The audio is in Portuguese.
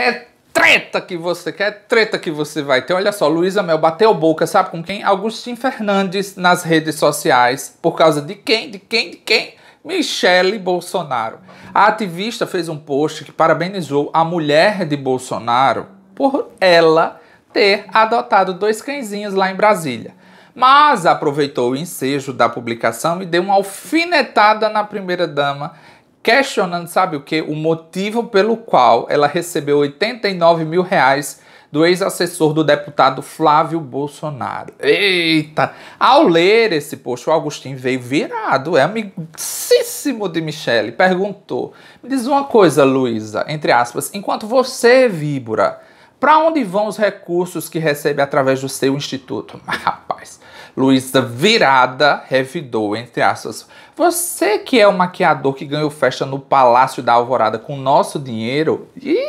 É treta que você quer, é treta que você vai ter. Olha só, Luísa Mel bateu boca, sabe com quem? Augustin Fernandes nas redes sociais. Por causa de quem? De quem? De quem? Michele Bolsonaro. A ativista fez um post que parabenizou a mulher de Bolsonaro por ela ter adotado dois cãezinhos lá em Brasília. Mas aproveitou o ensejo da publicação e deu uma alfinetada na primeira dama questionando, sabe o que? O motivo pelo qual ela recebeu 89 mil reais do ex-assessor do deputado Flávio Bolsonaro. Eita! Ao ler esse post, o Agostinho veio virado, é amigíssimo de Michele, perguntou: Me diz uma coisa, Luísa, entre aspas, enquanto você, víbora, para onde vão os recursos que recebe através do seu instituto? Luísa Virada revidou, entre aspas, você que é o maquiador que ganhou festa no Palácio da Alvorada com nosso dinheiro, Ih,